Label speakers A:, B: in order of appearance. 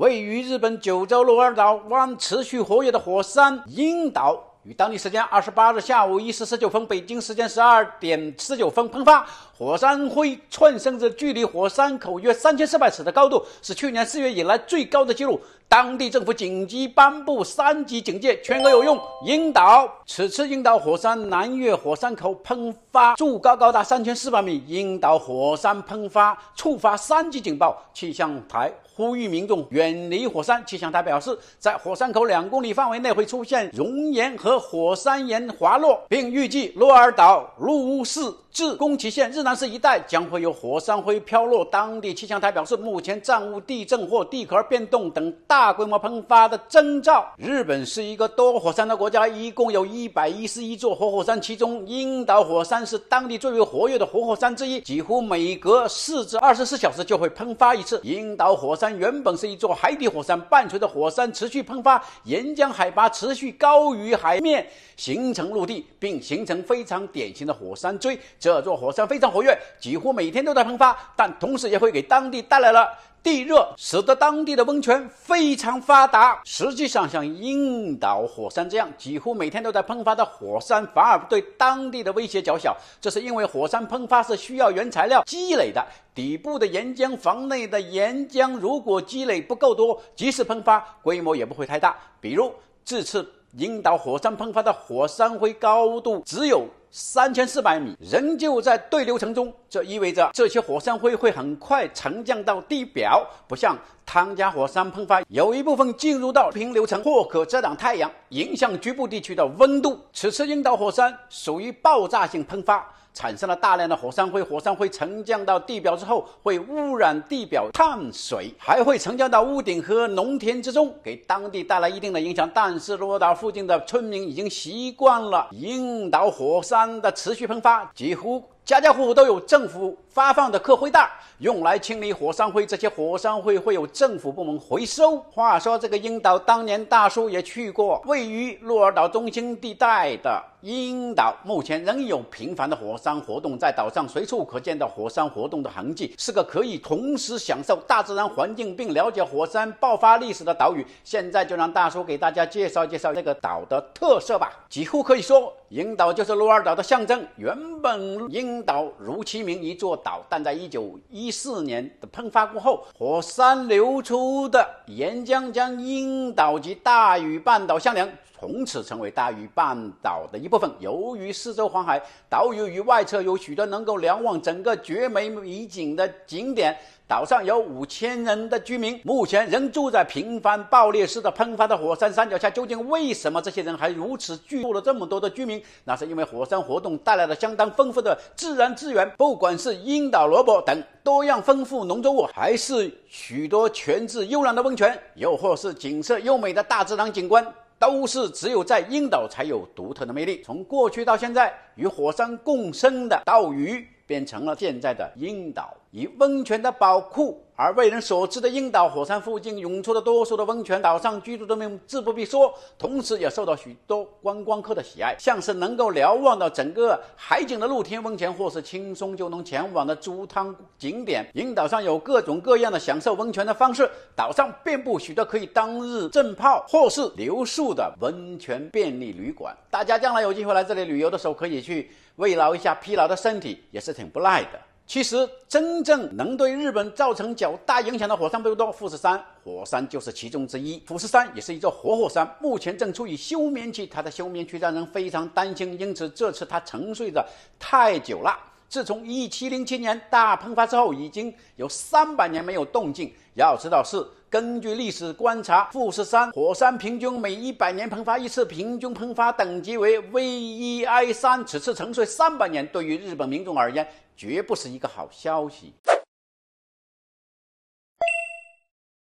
A: 位于日本九州鹿儿岛湾持续活跃的火山樱岛，于当地时间二十八日下午一时十九分（北京时间十二点十九分）喷发，火山灰窜升至距离火山口约三千四百尺的高度，是去年四月以来最高的纪录。当地政府紧急颁布三级警戒，全国有用。樱岛此次樱岛火山南岳火山口喷发柱高高达三千四百米，樱岛火山喷发触发三级警报。气象台呼吁民众远离火山。气象台表示，在火山口两公里范围内会出现熔岩和火山岩滑落，并预计鹿儿岛鹿屋市至宫崎县日南市一带将会有火山灰飘落。当地气象台表示，目前暂无地震或地壳变动等大。大规模喷发的征兆。日本是一个多火山的国家，一共有一百一十一座活火山，其中樱岛火山是当地最为活跃的活火山之一，几乎每隔四至二十四小时就会喷发一次。樱岛火山原本是一座海底火山，伴随着火山持续喷发，岩浆海拔持续高于海面，形成陆地，并形成非常典型的火山锥。这座火山非常活跃，几乎每天都在喷发，但同时也会给当地带来了。地热使得当地的温泉非常发达。实际上，像樱岛火山这样几乎每天都在喷发的火山，反而对当地的威胁较小。这是因为火山喷发是需要原材料积累的，底部的岩浆房内的岩浆如果积累不够多，即使喷发，规模也不会太大。比如，这次樱岛火山喷发的火山灰高度只有三千四百米，仍旧在对流层中。这意味着这些火山灰会很快沉降到地表，不像汤加火山喷发，有一部分进入到平流层，或可遮挡太阳，影响局部地区的温度。此次樱岛火山属于爆炸性喷发，产生了大量的火山灰。火山灰沉降到地表之后，会污染地表碳水，还会沉降到屋顶和农田之中，给当地带来一定的影响。但是，罗岛附近的村民已经习惯了樱岛火山的持续喷发，几乎。家家户户都有政府发放的客灰袋，用来清理火山灰。这些火山灰会有政府部门回收。话说，这个樱岛当年大叔也去过，位于鹿儿岛中心地带的樱岛，目前仍有频繁的火山活动，在岛上随处可见的火山活动的痕迹，是个可以同时享受大自然环境并了解火山爆发历史的岛屿。现在就让大叔给大家介绍介绍这个岛的特色吧。几乎可以说，樱岛就是鹿儿岛的象征。原本樱。岛如其名，一座岛，但在一九一四年的喷发过后，火山流出的岩浆将樱岛及大隅半岛相连。从此成为大屿半岛的一部分。由于四周环海，岛屿与外侧有许多能够瞭望整个绝美美景的景点。岛上有五千人的居民，目前仍住在频繁爆裂式的喷发的火山山脚下。究竟为什么这些人还如此聚住了这么多的居民？那是因为火山活动带来了相当丰富的自然资源，不管是樱岛萝卜等多样丰富农作物，还是许多泉质优良的温泉，又或是景色优美的大自然景观。都是只有在樱岛才有独特的魅力。从过去到现在，与火山共生的岛屿变成了现在的樱岛，以温泉的宝库而为人所知的樱岛火山附近涌出了多数的温泉。岛上居住的名，自不必说，同时也受到许多观光客的喜爱，像是能够瞭望到整个海景的露天温泉，或是轻松就能前往的煮汤景点。樱岛上有各种各样的享受温泉的方式，岛上遍布许多可以当日浸泡或是留宿的温泉便利旅馆。大家将来有机会来这里旅游的时候，可以去慰劳一下疲劳的身体，也是。挺不赖的。其实，真正能对日本造成较大影响的火山并不多，富士山火山就是其中之一。富士山也是一座活火山，目前正处于休眠期，它的休眠区让人非常担心。因此，这次它沉睡的太久了。自从一七零七年大喷发之后，已经有三百年没有动静。要知道，是根据历史观察，富士山火山平均每一百年喷发一次，平均喷发等级为 v 1 i 三。此次沉睡三百年，对于日本民众而言，绝不是一个好消息。